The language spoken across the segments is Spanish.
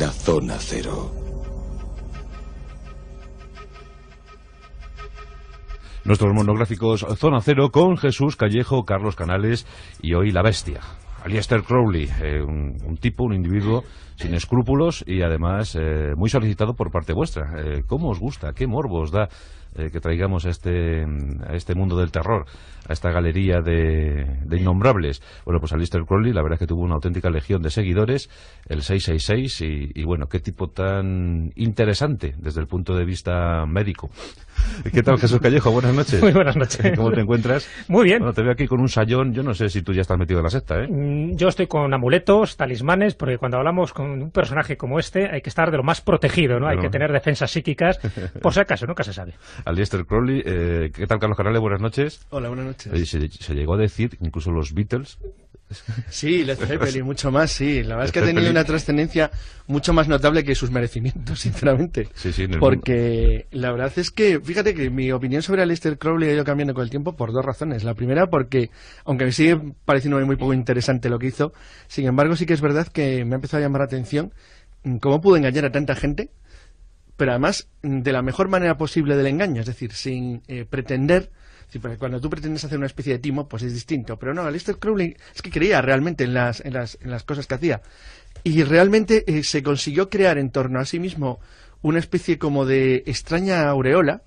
La zona cero. Nuestros monográficos Zona Cero con Jesús Callejo, Carlos Canales y hoy La Bestia. Aliester Crowley, eh, un, tipo, un individuo sin escrúpulos y además eh, muy solicitado por parte vuestra. Eh, ¿Cómo os gusta? ¿Qué morbo os da eh, que traigamos a este, a este mundo del terror, a esta galería de, innombrables. Bueno, pues Alistair Crowley, la verdad es que tuvo una auténtica legión de seguidores, el 666, y, bueno, qué tipo tan interesante desde el punto de vista médico. ¿Qué tal, Jesús Callejo? Buenas noches. Muy buenas noches. ¿Cómo te encuentras? Muy bien. Bueno, te veo aquí con un sayón. Yo no sé si tú ya estás metido en la secta, ¿eh? Mm, yo estoy con amuletos, talismanes, porque cuando hablamos con un personaje como este hay que estar de lo más protegido, ¿no? Hay que tener defensas psíquicas, por si acaso, nunca se sabe. Alistair Crowley. Eh, ¿Qué tal, Carlos Canales? Buenas noches. Hola, buenas noches. se, llegó a decir, incluso los Beatles. Sí, Led Zeppelin, mucho más, sí. La verdad es que ha tenido una trascendencia mucho más notable que sus merecimientos, sinceramente. Sí, sí, Porque la verdad es que, fíjate que mi opinión sobre Aleister Crowley ha ido cambiando con el tiempo por dos razones. La primera, porque, aunque me sigue pareciendo muy poco interesante lo que hizo, sin embargo, sí que es verdad que me ha empezado a llamar la atención mm, cómo pudo engañar a tanta gente pero además mm, de la mejor manera posible del engaño, es decir, sin eh, pretender cuando tú pretendes hacer una especie de timo, pues es distinto. Pero no, Aleister Crowley es que creía realmente en las, en las, en las cosas que hacía. Y realmente eh, se consiguió crear en torno a sí mismo una especie como de extraña aureola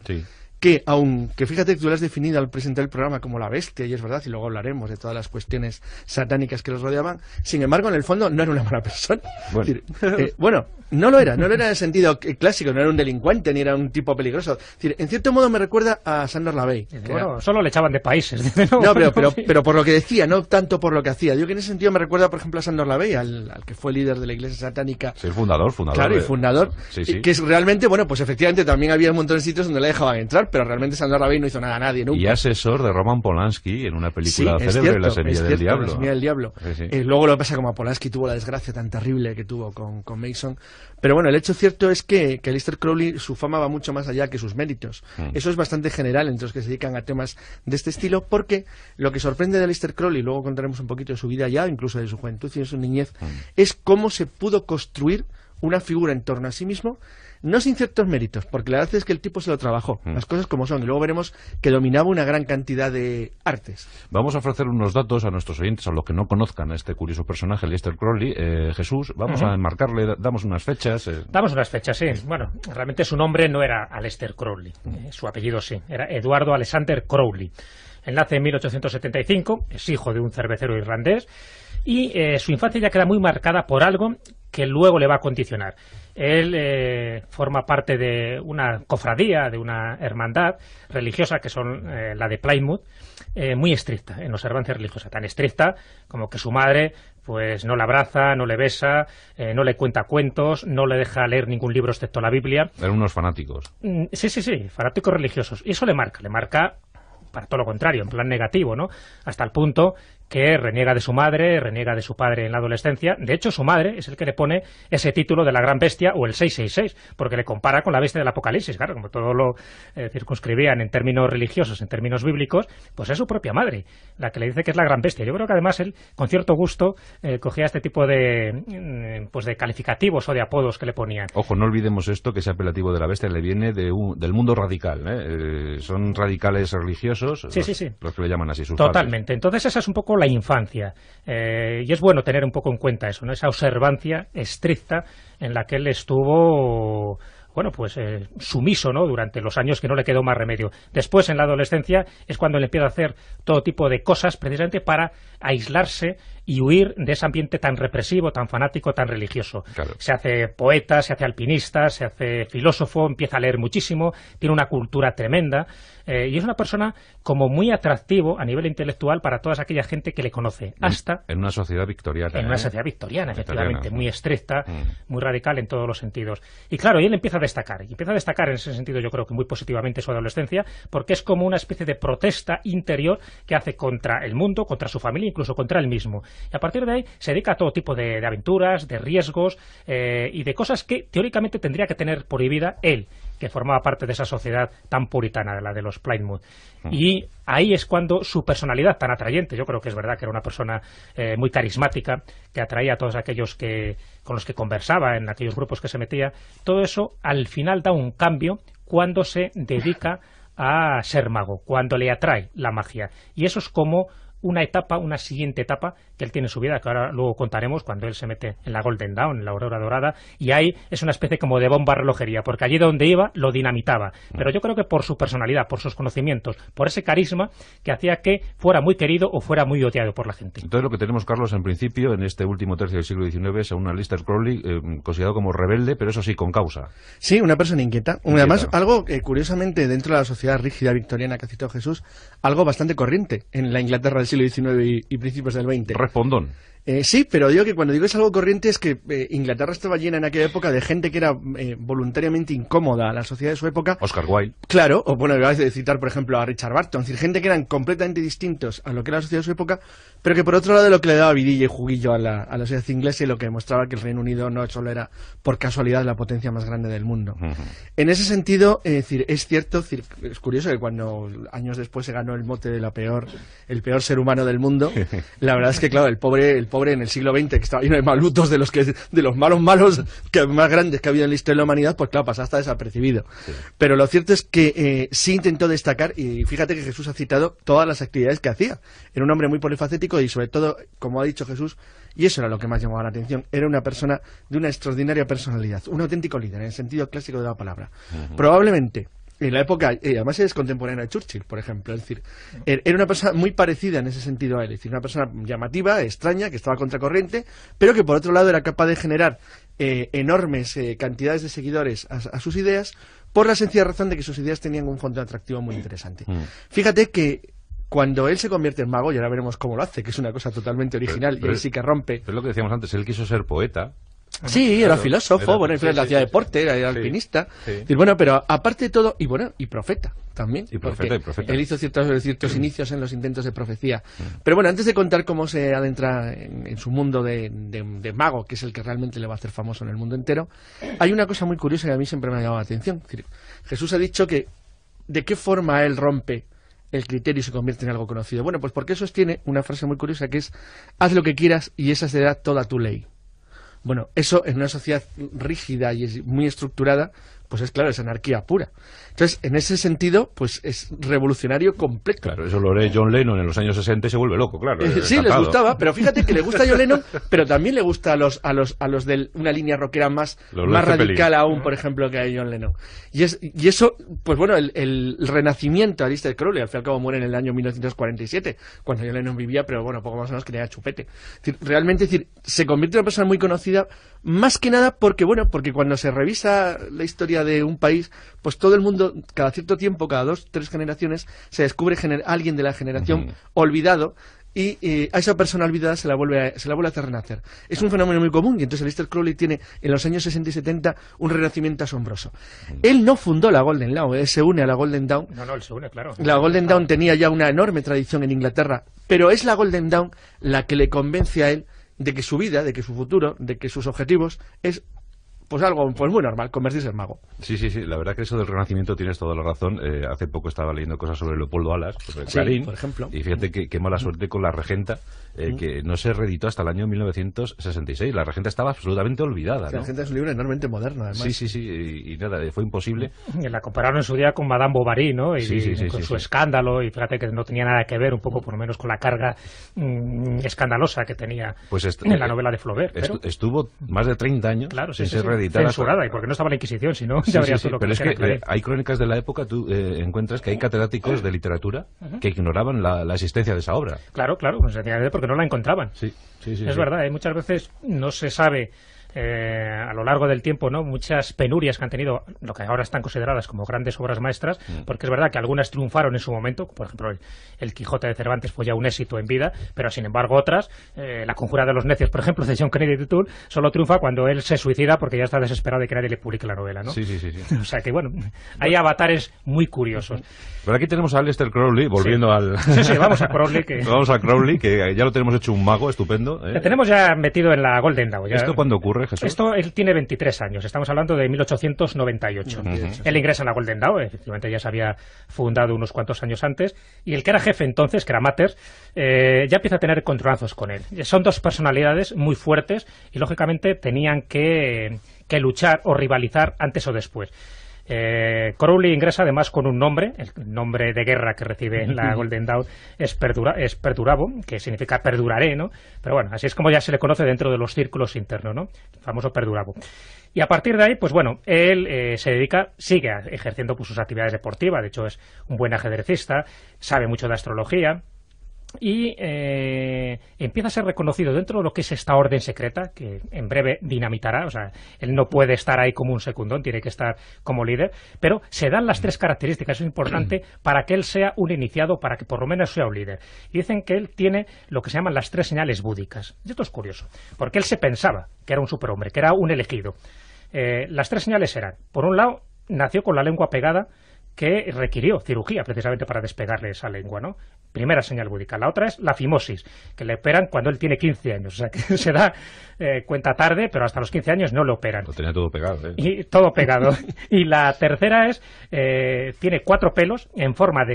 que aunque fíjate que tú lo has definido al presentar el programa como la bestia, y es verdad, y luego hablaremos de todas las cuestiones satánicas que los rodeaban, sin embargo, en el fondo no era una mala persona. Eh, bueno, no lo era, no lo era en el sentido clásico, no era un delincuente ni era un tipo peligroso. en cierto modo me recuerda a Sandor Lavey. Eh, bueno, solo le echaban de países. no, pero, pero, por lo que decía, no tanto por lo que hacía. Yo que en ese sentido me recuerda, por ejemplo, a Sandor Lavey, al, al que fue líder de la iglesia satánica. el fundador, fundador. Claro, y fundador. Que es realmente, bueno, pues efectivamente también había un montón de sitios donde le dejaban entrar, pero realmente Sandra Rabin no hizo nada a nadie nunca. Y asesor de Roman Polanski en una película de célebre, La semilla del diablo. La eh, luego lo que pasa como a Polanski tuvo la desgracia tan terrible que tuvo con, Mason. Pero bueno, el hecho cierto es que, que Lister Crowley, su fama va mucho más allá que sus méritos. Mm. Eso es bastante general entre los que se dedican a temas de este estilo, porque lo que sorprende de Lister Crowley, luego contaremos un poquito de su vida ya, incluso de su juventud y de su niñez, mm. es cómo se pudo construir una figura en torno a sí mismo, no sin ciertos méritos, porque la verdad es que el tipo se lo trabajó, mm. las cosas como son, y luego veremos que dominaba una gran cantidad de artes. Vamos a ofrecer unos datos a nuestros oyentes, a los que no conozcan a este curioso personaje, Lester Crowley, eh, Jesús, vamos a enmarcarle, damos unas fechas. Eh. Damos unas fechas, sí. Bueno, realmente su nombre no era Aleister Crowley, mm. eh, su apellido sí, era Eduardo Alexander Crowley. Él nace en 1875, es hijo de un cervecero irlandés, y eh, su infancia ya queda muy marcada por algo que luego le va a condicionar. Él eh, forma parte de una cofradía, de una hermandad religiosa, que son eh, la de Plymouth, muy estricta en observancia religiosa, tan estricta como que su madre pues no le abraza, no le besa, no le cuenta cuentos, no le deja leer ningún libro excepto la Biblia. Eran unos fanáticos. Mm, sí, sí, sí, fanáticos religiosos. Y eso le marca, le marca para todo lo contrario, en plan negativo, ¿no? Hasta el punto que reniega de su madre, reniega de su padre en la adolescencia. De hecho, su madre es el que le pone ese título de la gran bestia o el 666, porque le compara con la bestia del Apocalipsis. Claro, como todo lo eh, circunscribían en términos religiosos, en términos bíblicos, pues es su propia madre la que le dice que es la gran bestia. Yo creo que además él, con cierto gusto, eh, cogía este tipo de, mm, pues de calificativos o de apodos que le ponían. Ojo, no olvidemos esto, que ese apelativo de la bestia le viene de del mundo radical. ¿eh? son radicales religiosos los, que le llaman así sus Totalmente. Entonces esa es un poco la infancia. Eh, y es bueno tener un poco en cuenta eso, ¿no? esa observancia estricta en la que él estuvo bueno, pues eh, sumiso, ¿no? Durante los años que no le quedó más remedio. Después, en la adolescencia, es cuando le empieza a hacer todo tipo de cosas precisamente para aislarse y huir de ese ambiente tan represivo, tan fanático, tan religioso. Se hace poeta, se hace alpinista, se hace filósofo, empieza a leer muchísimo, tiene una cultura tremenda eh, y es una persona como muy atractivo a nivel intelectual para toda aquella gente que le conoce. Hasta en una sociedad victoriana. En una ¿eh? sociedad victoriana, efectivamente, muy estricta, mm. muy radical en todos los sentidos. Y claro, y él empieza a destacar, y empieza a destacar en ese sentido yo creo que muy positivamente su adolescencia, porque es como una especie de protesta interior que hace contra el mundo, contra su familia, incluso contra él mismo. Y a partir de ahí se dedica a todo tipo de, aventuras, de riesgos eh, y de cosas que teóricamente tendría que tener prohibida él que formaba parte de esa sociedad tan puritana, la de los Plymouth. Mm. Y ahí es cuando su personalidad tan atrayente, yo creo que es verdad que era una persona eh, muy carismática, que atraía a todos aquellos que, con los que conversaba, en aquellos grupos que se metía, todo eso al final da un cambio cuando se dedica a ser mago, cuando le atrae la magia. Y eso es como una etapa, una siguiente etapa que él tiene en su vida, que ahora luego contaremos cuando él se mete en la Golden Dawn, en la Aurora Dorada, y ahí es una especie como de bomba relojería, porque allí donde iba lo dinamitaba. Pero yo creo que por su personalidad, por sus conocimientos, por ese carisma que hacía que fuera muy querido o fuera muy odiado por la gente. Entonces lo que tenemos, Carlos, en principio, en este último tercio del siglo XIX, es a una Lister Crowley eh, considerado como rebelde, pero eso sí, con causa. Sí, una persona inquieta. Además, algo que, curiosamente, dentro de la sociedad rígida victoriana que ha citado Jesús, algo bastante corriente en la Inglaterra del Chile 19 y principios del 20. Respondón. Eh, sí, pero digo que cuando digo es algo corriente es que eh, Inglaterra estaba llena en aquella época de gente que era eh, voluntariamente incómoda a la sociedad de su época. Oscar Wilde. Claro, o bueno, voy a citar, por ejemplo, a Richard Barton. Es decir, gente que eran completamente distintos a lo que era la sociedad de su época, pero que por otro lado lo que le daba vidilla y juguillo a la, sociedad inglesa y lo que demostraba que el Reino Unido no solo era, por casualidad, la potencia más grande del mundo. En ese sentido, es, decir, es cierto, es, curioso que cuando años después se ganó el mote de la peor, el peor ser humano del mundo, la verdad es que, claro, el pobre pobre en el siglo XX, que estaba lleno de malutos, de los, que, de los malos malos que, más grandes que ha habido en la historia de la humanidad, pues claro, pasa hasta desapercibido. Pero lo cierto es que eh, sí intentó destacar, y fíjate que Jesús ha citado todas las actividades que hacía. Era un hombre muy polifacético y sobre todo, como ha dicho Jesús, y eso era lo que más llamaba la atención, era una persona de una extraordinaria personalidad, un auténtico líder, en el sentido clásico de la palabra. Probablemente en la época, eh, además es contemporánea de Churchill, por ejemplo. Es decir, er, era una persona muy parecida en ese sentido a él. Es decir, una persona llamativa, extraña, que estaba contracorriente, pero que por otro lado era capaz de generar eh, enormes eh, cantidades de seguidores a, sus ideas por la sencilla razón de que sus ideas tenían un fondo atractivo muy interesante. Mm. Fíjate que cuando él se convierte en mago, y ahora veremos cómo lo hace, que es una cosa totalmente original y él sí que rompe. es lo que decíamos antes, él quiso ser poeta, Sí, era filósofo, bueno, hacía deporte, era, alpinista. bueno, pero aparte de todo, y bueno, y profeta también. Y profeta, y profeta. Él hizo ciertos, ciertos inicios en los intentos de profecía. Pero bueno, antes de contar cómo se adentra en, en su mundo de, de, mago, que es el que realmente le va a hacer famoso en el mundo entero, hay una cosa muy curiosa que a mí siempre me ha llamado la atención. Jesús ha dicho que de qué forma él rompe el criterio y se convierte en algo conocido. Bueno, pues porque eso tiene una frase muy curiosa que es haz lo que quieras y esa será toda tu ley. Bueno, eso en una sociedad rígida y muy estructurada, pues es claro, es anarquía pura. Entonces, en ese sentido, pues es revolucionario completo. Claro, eso lo lee John Lennon en los años 60 y se vuelve loco, claro. Eh, sí, les gustaba, pero fíjate que le gusta a John Lennon, pero también le gusta a los, a los, a los de una línea rockera más, más radical aún, por ejemplo, que a John Lennon. Y, eso, pues bueno, el, renacimiento de Lister Crowley, al fin y al cabo muere en el año 1947, cuando John Lennon vivía, pero bueno, poco más o menos que tenía chupete. realmente, es decir, se convierte en una persona muy conocida, más que nada porque, bueno, porque cuando se revisa la historia de un país, pues todo el mundo, cada cierto tiempo, cada dos, tres generaciones, se descubre alguien de la generación olvidado y a esa persona olvidada se la vuelve a, se la vuelve a hacer renacer. Es un fenómeno muy común y entonces Lester Crowley tiene en los años 60 y 70 un renacimiento asombroso. Él no fundó la Golden Dawn, él se une a la Golden down No, no, él se une, claro. La Golden down ah. tenía ya una enorme tradición en Inglaterra, pero es la Golden down la que le convence a él de que su vida, de que su futuro, de que sus objetivos es pues algo pues muy normal, convertirse en mago. Sí, sí, sí, la verdad que eso del renacimiento tienes toda la razón. Eh, hace poco estaba leyendo cosas sobre Leopoldo Alas, por ejemplo. Y fíjate qué mala suerte con la regenta eh, mm. que no se reeditó hasta el año 1966. La regenta estaba absolutamente olvidada. La regenta es un libro enormemente moderno, además. Sí, sí, sí, y, nada, fue imposible. la compararon en su día con Madame Bovary, ¿no? Y, con su escándalo, y fíjate que no tenía nada que ver, un poco por lo menos, con la carga mm, escandalosa que tenía pues en la novela de Flaubert. Estuvo más de 30 años sin ser reeditada. Censurada, y porque no estaba la Inquisición, si ya habría lo Pero es que eh, hay crónicas de la época, tú eh, encuentras que hay catedráticos de literatura que ignoraban la, existencia de esa obra. Claro, claro, no se pues, porque no la encontraban. Sí, sí, sí. Es verdad, ¿eh? muchas veces no se sabe eh, a lo largo del tiempo no muchas penurias que han tenido lo que ahora están consideradas como grandes obras maestras, mm. porque es verdad que algunas triunfaron en su momento, por ejemplo el, Quijote de Cervantes fue ya un éxito en vida, pero sin embargo otras, eh, La Conjura de los Necios, por ejemplo, de John Kennedy Toul solo triunfa cuando él se suicida porque ya está desesperado de que nadie le publique la novela, ¿no? o sea que bueno, hay avatares muy curiosos. Pero aquí tenemos a Aleister Crowley, volviendo al... Sí, sí, vamos a Crowley. Que... vamos a Crowley, que ya lo tenemos hecho un mago estupendo. ¿eh? Lo tenemos ya metido en la Golden Dawn. Ya... ¿Esto cuando ocurre? Esto él tiene 23 años, estamos hablando de 1898. Él ingresa en la Golden Dawn, efectivamente ya se había fundado unos cuantos años antes, y el que era jefe entonces, que era Mater, eh, ya empieza a tener controlazos con él. Son dos personalidades muy fuertes y lógicamente tenían que luchar o rivalizar antes o después. Eh, Crowley ingresa además con un nombre, el nombre de guerra que recibe en la Golden Dawn es, perdura, es Perdurabo, que significa perduraré, ¿no? Pero bueno, así es como ya se le conoce dentro de los círculos internos, ¿no? El famoso Perdurabo. Y a partir de ahí, pues bueno, él eh, se dedica, sigue ejerciendo pues, sus actividades deportivas, de hecho es un buen ajedrecista, sabe mucho de astrología, y eh, empieza a ser reconocido dentro de lo que es esta orden secreta, que en breve dinamitará, o sea, él no puede estar ahí como un secundón, tiene que estar como líder, pero se dan las tres características, es importante, para que él sea un iniciado, para que por lo menos sea un líder. Y dicen que él tiene lo que se llaman las tres señales búdicas. Y esto es curioso, porque él se pensaba que era un superhombre, que era un elegido. Eh, las tres señales eran, por un lado, nació con la lengua pegada, que requirió cirugía precisamente para despegarle esa lengua, ¿no? Primera señal búdica. La otra es la fimosis, que le operan cuando él tiene 15 años. O sea, que se da eh, cuenta tarde, pero hasta los 15 años no le operan. Lo tenía todo pegado, ¿eh? Y todo pegado. y la tercera es, eh, tiene cuatro pelos en forma de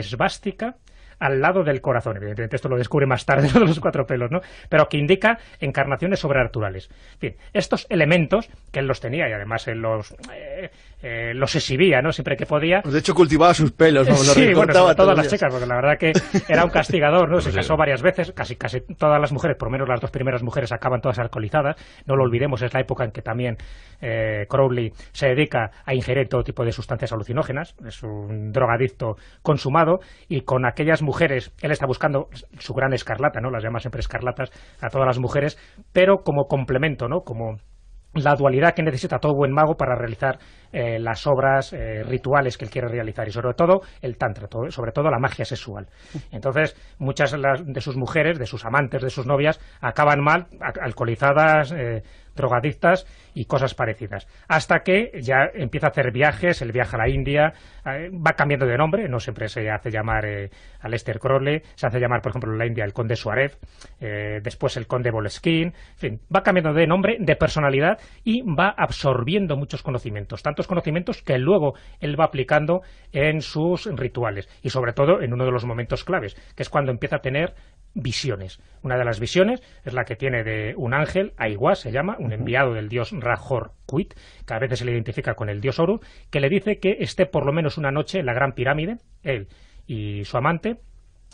al lado del corazón. Evidentemente esto lo descubre más tarde de los cuatro pelos, ¿no? Pero que indica encarnaciones sobrenaturales. En fin, estos elementos que él los tenía y además él los, eh, eh, los exhibía, ¿no? Siempre que podía. Pues de hecho cultivaba sus pelos, ¿no? sí, bueno, todas las chicas, porque la verdad que era un castigador, ¿no? Se casó varias veces, casi, casi todas las mujeres, por lo menos las dos primeras mujeres acaban todas alcoholizadas. No lo olvidemos, es la época en que también eh, Crowley se dedica a ingerir todo tipo de sustancias alucinógenas. Es un drogadicto consumado y con aquellas mujeres él está buscando su gran escarlata, ¿no? Las llama siempre escarlatas a todas las mujeres, pero como complemento, ¿no? Como la dualidad que necesita todo buen mago para realizar eh, las obras eh, rituales que él quiere realizar y sobre todo el tantra, sobre todo la magia sexual. Entonces, muchas de sus mujeres, de sus amantes, de sus novias, acaban mal, alcoholizadas, eh, drogadictas y cosas parecidas. Hasta que ya empieza a hacer viajes, el viaja a la India, eh, va cambiando de nombre, no siempre se hace llamar eh, a Lester Crowley, se hace llamar, por ejemplo, en la India el conde Suárez, eh, después el conde Boleskin, en fin, va cambiando de nombre, de personalidad y va absorbiendo muchos conocimientos, tantos conocimientos que luego él va aplicando en sus rituales y sobre todo en uno de los momentos claves, que es cuando empieza a tener visiones. Una de las visiones es la que tiene de un ángel, Aiguá se llama, un enviado del dios Rajor Kuit, que a veces se le identifica con el dios Horus, que le dice que esté por lo menos una noche en la Gran Pirámide, él y su amante,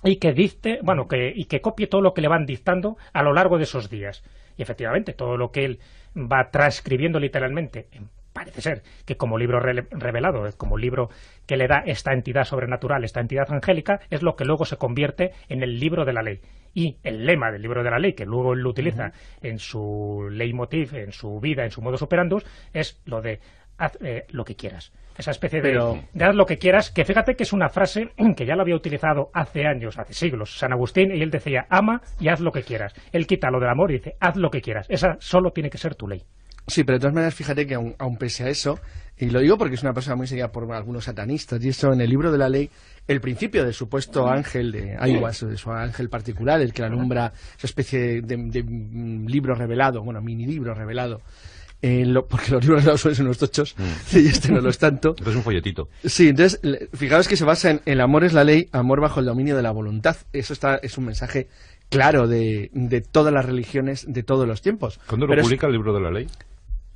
y que dicte, bueno, que, y que copie todo lo que le van dictando a lo largo de esos días. Y efectivamente, todo lo que él va transcribiendo literalmente em, parece ser que como libro revelado, eh, como libro que le da esta entidad sobrenatural, esta entidad angélica, es lo que luego se convierte en el libro de la ley y el lema del libro de la ley, que luego él lo utiliza en su leitmotiv, en su vida, en su modus operandus, es lo de haz eh, lo que quieras. Esa especie de, de, haz lo que quieras, que fíjate que es una frase que ya lo había utilizado hace años, hace siglos, San Agustín, y él decía, ama y haz lo que quieras. Él quita lo del amor y dice, haz lo que quieras. Esa solo tiene que ser tu ley. Sí, pero de todas maneras, fíjate que aún pese a eso, y lo digo porque es una persona muy seguida por algunos satanistas, y eso en el libro de la ley, el principio del supuesto ángel de Aiwas, de su ángel particular, el que la nombra, esa especie de, mm, libro revelado, bueno, mini libro revelado, porque los libros de suelen son unos tochos mm. y este no lo es tanto. es un folletito. Sí, entonces, fíjate que se basa en el amor es la ley, amor bajo el dominio de la voluntad. Eso está, es un mensaje claro de, todas las religiones de todos los tiempos. ¿Cuándo lo publica el libro de la ley?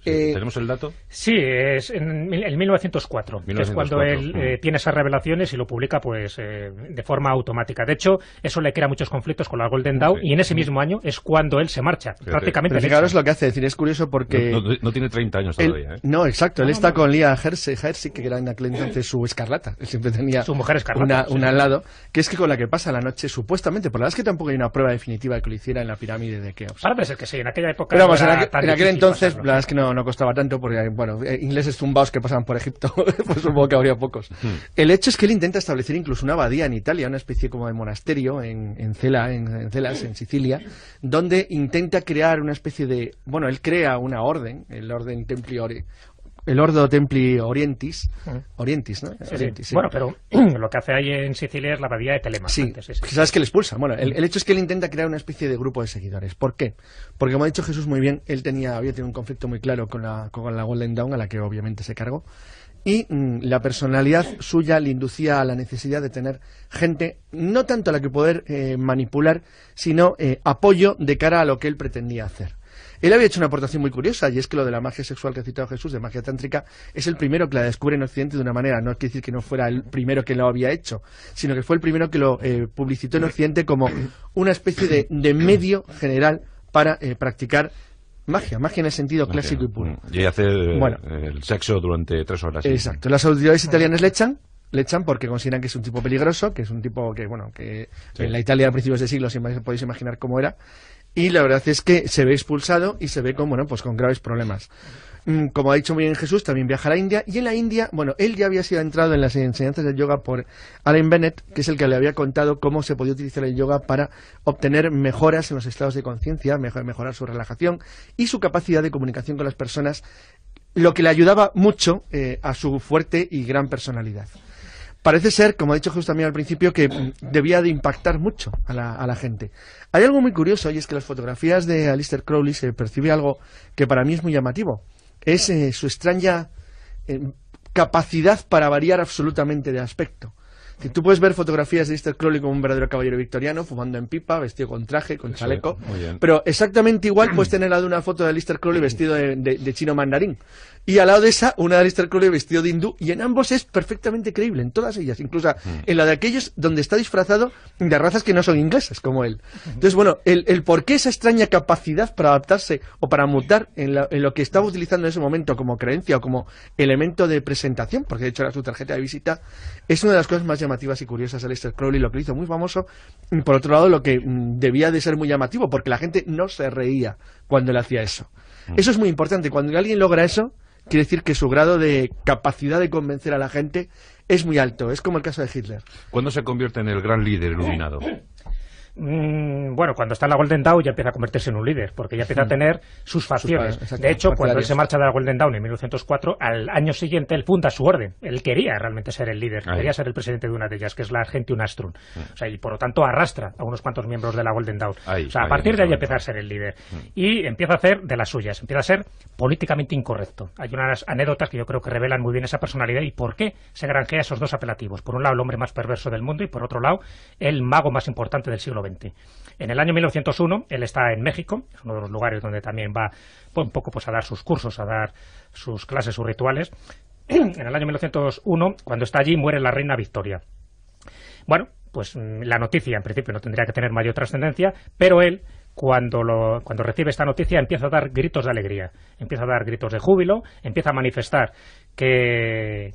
Eh, ¿Tenemos el dato? Sí, es en, 1904, que es cuando él eh, mm. tiene esas revelaciones y lo publica pues eh, de forma automática. De hecho, eso le crea muchos conflictos con la Golden Dawn y en ese mismo año es cuando él se marcha, prácticamente. lo que hace, es curioso porque... No, tiene 30 años todavía, No, exacto, él está con Lia Hersey, que era en aquel entonces su escarlata, él siempre tenía su mujer escarlata, una, al lado, que es que con la que pasa la noche, supuestamente, por la verdad es que tampoco hay una prueba definitiva De que lo hiciera en la pirámide de Keops. que sí, en aquella época... en aquel entonces, la verdad es que no no costaba tanto porque, bueno, eh, ingleses zumbaos que pasaban por Egipto, pues supongo que habría pocos. Hmm. El hecho es que él intenta establecer incluso una abadía en Italia, una especie como de monasterio en, en Cela, en, en, en Sicilia, donde intenta crear una especie de, bueno, él crea una orden, el orden Templiore, el Ordo Templi Orientis. Mm. Orientis, ¿no? Bueno, pero lo que hace ahí en Sicilia es la abadía de Telema. Sí, sabes que le expulsa? Bueno, el, hecho es que él intenta crear una especie de grupo de seguidores. ¿Por qué? Porque, como ha dicho Jesús muy bien, él tenía, había tenido un conflicto muy claro con la, con la Golden Dawn, a la que obviamente se cargó. Y mm, la personalidad suya le inducía a la necesidad de tener gente, no tanto a la que poder eh, manipular, sino eh, apoyo de cara a lo que él pretendía hacer. Él había hecho una aportación muy curiosa, y es que lo de la magia sexual que ha citado Jesús, de magia tántrica, es el primero que la descubre en Occidente de una manera. No quiere decir que no fuera el primero que lo había hecho, sino que fue el primero que lo eh, publicitó en Occidente como una especie de, medio general para eh, practicar Magia, magia en el sentido clásico y puro. Y hace eh, el sexo durante tres horas. Exacto. Las autoridades italianas le echan, le echan porque consideran que es un tipo peligroso, que es un tipo que, bueno, que en la Italia a principios de siglo, si podéis imaginar cómo era, y la verdad es que se ve expulsado y se ve con, bueno, pues con graves problemas mm, como ha dicho muy bien Jesús, también viaja a la India. Y en la India, bueno, él ya había sido entrado en las enseñanzas del yoga por Alan Bennett, que es el que le había contado cómo se podía utilizar el yoga para obtener mejoras en los estados de conciencia, mejorar su relajación y su capacidad de comunicación con las personas, lo que le ayudaba mucho eh, a su fuerte y gran personalidad parece ser, como ha dicho justamente también al principio, que debía de impactar mucho a la, gente. Hay algo muy curioso y es que las fotografías de Alistair Crowley se percibe algo que para mí es muy llamativo. Es eh, su extraña eh, capacidad para variar absolutamente de aspecto tú puedes ver fotografías de Easter Crowley como un verdadero caballero victoriano, fumando en pipa, vestido con traje, con chaleco. pero exactamente igual puedes tener al lado una foto de Lister Crowley vestido de, chino mandarín. Y al lado de esa, una de Lister Crowley vestido de hindú. Y en ambos es perfectamente creíble, en todas ellas. Incluso mm. en la de aquellos donde está disfrazado de razas que no son inglesas, como él. Entonces, bueno, el, el por qué esa extraña capacidad para adaptarse o para mutar en, lo que estaba utilizando en ese momento como creencia o como elemento de presentación, porque de hecho era su tarjeta de visita, es una de las cosas más llamativas y curiosas a Lester Crowley, lo que hizo muy famoso, y por otro lado lo que mm, debía de ser muy llamativo, porque la gente no se reía cuando él hacía eso. Mm. Eso es muy importante, cuando alguien logra eso, quiere decir que su grado de capacidad de convencer a la gente es muy alto, es como el caso de Hitler. ¿Cuándo se convierte en el gran líder iluminado? Mm, bueno, cuando está en la Golden Dawn ya empieza a convertirse en un líder, porque ya empieza a hmm. tener sus facciones. de hecho, cuando él se marcha de la Golden Dawn en 1904, al año siguiente él funda su orden. Él quería realmente ser el líder, quería ser el presidente de una de ellas, que es la gente Astrum. Hmm. O sea, y por lo tanto arrastra a unos cuantos miembros de la Golden Dawn. o sea, a partir de ahí empieza a ser el líder. Hmm. Y empieza a hacer de las suyas, empieza a ser políticamente incorrecto. Hay unas anécdotas que yo creo que revelan muy bien esa personalidad y por qué se granjea esos dos apelativos. Por un lado, el hombre más perverso del mundo y por otro lado, el mago más importante del siglo en el año 1901 él está en México, es uno de los lugares donde también va un poco pues, a dar sus cursos, a dar sus clases, sus rituales. en el año 1901, cuando está allí, muere la reina Victoria. Bueno, pues mm, la noticia en principio no tendría que tener mayor trascendencia, pero él cuando, cuando recibe esta noticia empieza a dar gritos de alegría, empieza a dar gritos de júbilo, empieza a manifestar que,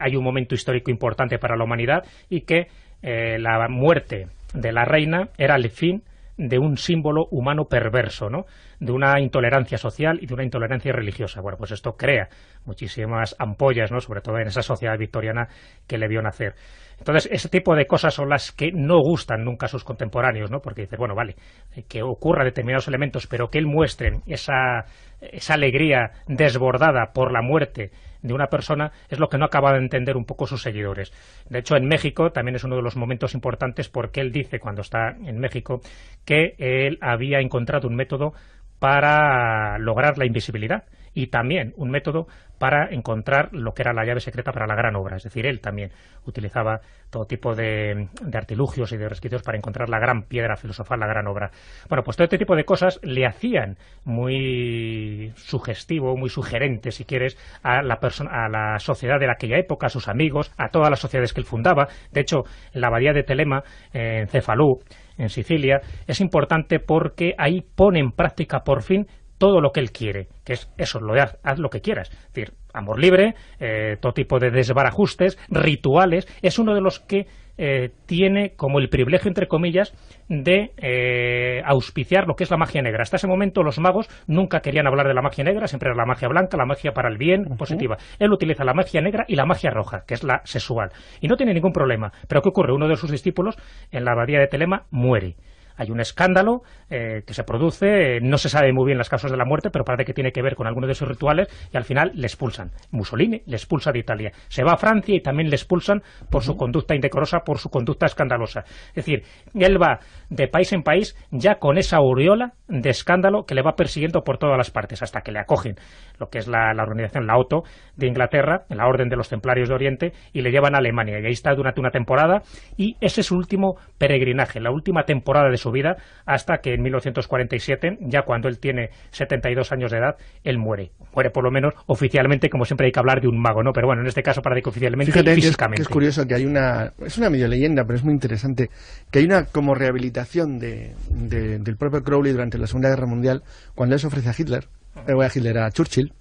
hay un momento histórico importante para la humanidad y que eh, la muerte de la reina era el fin de un símbolo humano perverso, ¿no? de una intolerancia social y de una intolerancia religiosa. Bueno, pues esto crea muchísimas ampollas, ¿no? sobre todo en esa sociedad victoriana que le vio nacer. Entonces, ese tipo de cosas son las que no gustan nunca a sus contemporáneos, ¿no? porque dice, bueno, vale, eh, que ocurra determinados elementos, pero que él muestre esa, esa alegría desbordada por la muerte de una persona es lo que no acaba de entender un poco sus seguidores. De hecho, en México también es uno de los momentos importantes porque él dice cuando está en México que él había encontrado un método para lograr la invisibilidad y también un método para encontrar lo que era la llave secreta para la gran obra. Es decir, él también utilizaba todo tipo de, artilugios y de resquicios para encontrar la gran piedra filosofal, la gran obra. Bueno, pues todo este tipo de cosas le hacían muy sugestivo, muy sugerente, si quieres, a la, a la sociedad de aquella época, a sus amigos, a todas las sociedades que él fundaba. De hecho, la abadía de Telema, en Cefalú, en Sicilia, es importante porque ahí pone en práctica por fin todo lo que él quiere, que es eso, lo haz, lo que quieras. Es decir, amor libre, eh, todo tipo de desbarajustes, rituales, es uno de los que eh, tiene como el privilegio, entre comillas, de eh, auspiciar lo que es la magia negra. Hasta ese momento los magos nunca querían hablar de la magia negra, siempre era la magia blanca, la magia para el bien, positiva. Él utiliza la magia negra y la magia roja, que es la sexual. Y no tiene ningún problema. Pero ¿qué ocurre? Uno de sus discípulos, en la abadía de Telema, muere hay un escándalo eh, que se produce, no se sabe muy bien las causas de la muerte, pero parece que tiene que ver con alguno de sus rituales y al final le expulsan. Mussolini le expulsa de Italia. Se va a Francia y también le expulsan por su conducta indecorosa, por su conducta escandalosa. Es decir, él va de país en país ya con esa aureola de escándalo que le va persiguiendo por todas las partes hasta que le acogen lo que es la, organización, la OTO de Inglaterra, la Orden de los Templarios de Oriente, y le llevan a Alemania. Y ahí está durante una temporada y ese es su último peregrinaje, la última temporada de su vida, hasta que en 1947, ya cuando él tiene 72 años de edad, él muere. Muere por lo menos oficialmente, como siempre hay que hablar de un mago, ¿no? Pero bueno, en este caso para que oficialmente físicamente. es, curioso que hay una, es una medio leyenda, pero es muy interesante, que hay una como rehabilitación de, del propio Crowley durante la Segunda Guerra Mundial, cuando él se ofrece a Hitler, eh, voy a Hitler, a Churchill,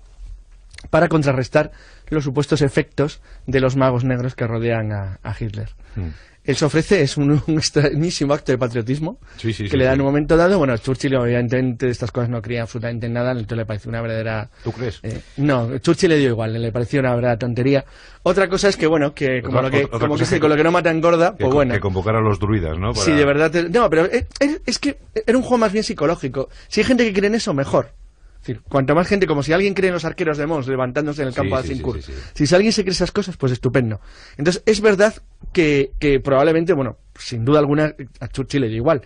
para contrarrestar los supuestos efectos de los magos negros que rodean a, Hitler. Mm él se ofrece, es un, extrañísimo acto de patriotismo que le da en un momento dado. Bueno, Churchill obviamente de estas cosas no creía absolutamente en nada, entonces le pareció una verdadera... ¿Tú crees? Eh, no, Churchill le dio igual, le pareció una verdadera tontería. Otra cosa es que, bueno, que como, que, con lo que no mata engorda pues bueno... Que convocar a los druidas, ¿no? Sí, de verdad. no, pero eh, eh, es, que era un juego más bien psicológico. Si hay gente que cree en eso, mejor decir, Cuanto más gente, como si alguien cree en los arqueros de Mons levantándose en el campo de Asincur, Si alguien se cree esas cosas, pues estupendo. Entonces, es verdad que, que probablemente, bueno, sin duda alguna, a Churchill le dio igual.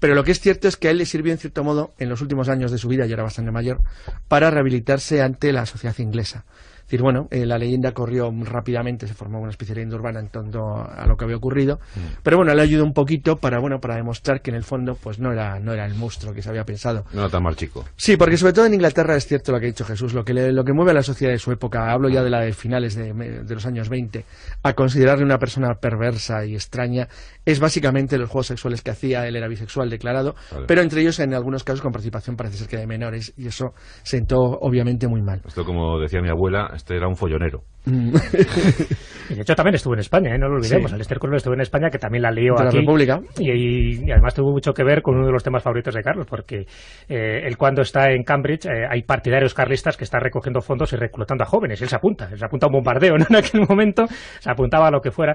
Pero lo que es cierto es que a él le sirvió, en cierto modo, en los últimos años de su vida, ya era bastante mayor, para rehabilitarse ante la sociedad inglesa decir, bueno, eh, la leyenda corrió rápidamente, se formó una especie de leyenda urbana en torno a lo que había ocurrido, mm. pero bueno, le ayudó un poquito para, bueno, para demostrar que en el fondo pues no era, no era el monstruo que se había pensado. No era tan mal chico. Sí, porque sobre todo en Inglaterra es cierto lo que ha dicho Jesús, lo que, lo que mueve a la sociedad de su época, hablo ya de la de finales de, de los años 20, a considerarle una persona perversa y extraña, es básicamente los juegos sexuales que hacía, él era bisexual declarado, pero entre ellos en algunos casos con participación parece ser que de menores, y eso sentó obviamente muy mal. Esto como decía mi abuela, este era un follonero. Mm. de hecho, también estuvo en España, ¿eh? no lo olvidemos. Alistair Alester estuvo en España, que también la lió aquí. Y, además tuvo mucho que ver con uno de los temas favoritos de Carlos, porque eh, él cuando está en Cambridge eh, hay partidarios carlistas que están recogiendo fondos y reclutando a jóvenes. Él se apunta, él se apunta a un bombardeo ¿no? en aquel momento, se apuntaba a lo que fuera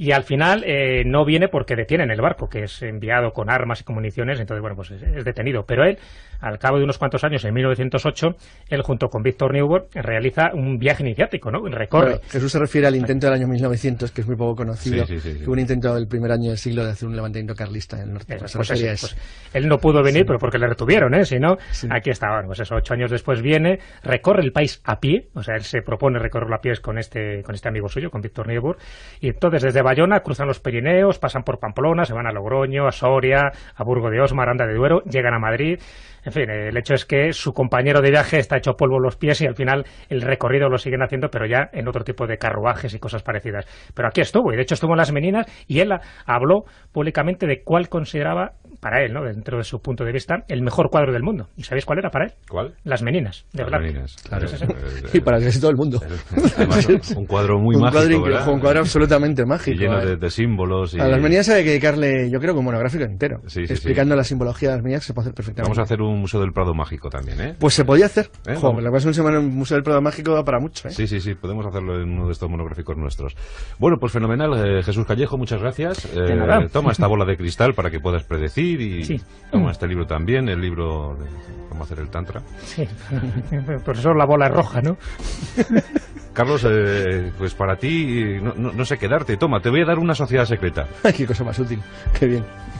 y al final eh, no viene porque detienen el barco, que es enviado con armas y con municiones, entonces, bueno, pues es, detenido. Pero él, al cabo de unos cuantos años, en 1908, él junto con Víctor Newborn realiza un viaje iniciático, ¿no? Recorre. eso Jesús se refiere al intento del año 1900, que es muy poco conocido, un intento del primer año del siglo de hacer un levantamiento carlista en el norte. de eh, pues, pues él no pudo venir, pero porque le retuvieron, ¿eh? Si aquí está, bueno, pues eso, ocho años después viene, recorre el país a pie, o sea, él se propone recorrerlo a pies con este, con este amigo suyo, con Víctor Newborn, y entonces desde cruzan los Pirineos, pasan por Pamplona, se van a Logroño, a Soria, a Burgo de Osma, Aranda de Duero, llegan a Madrid. En fin, el hecho es que su compañero de viaje está hecho polvo en los pies y al final el recorrido lo siguen haciendo, pero ya en otro tipo de carruajes y cosas parecidas. Pero aquí estuvo, y de hecho estuvo Las Meninas y él habló públicamente de cuál consideraba para él, ¿no? dentro de su punto de vista, el mejor cuadro del mundo. ¿Y sabéis cuál era para él? ¿Cuál? Las Meninas, de Las Meninas, pues claro. Eh, y para casi todo el mundo. Eh, un cuadro muy mágico, Un cuadro absolutamente mágico. lleno ¿eh? de, símbolos. A Las Meninas hay que dedicarle, yo creo, que un monográfico entero. explicando la simbología de Las Meninas se puede hacer perfectamente. Vamos a hacer un un Museo del Prado Mágico también, ¿eh? Pues se podía hacer. ¿Eh? Joder, la próxima semana un Museo del Prado Mágico da para mucho, ¿eh? Sí, sí, sí, podemos hacerlo en uno de estos monográficos nuestros. Bueno, pues fenomenal. Eh, Jesús Callejo, muchas gracias. Eh, toma esta bola de cristal para que puedas predecir y toma este libro también, el libro de cómo hacer el tantra. Sí, por eso la bola es roja, ¿no? Carlos, eh, pues para ti, no, no, no, sé quedarte. Toma, te voy a dar una sociedad secreta. Ay, qué cosa más útil. Qué bien.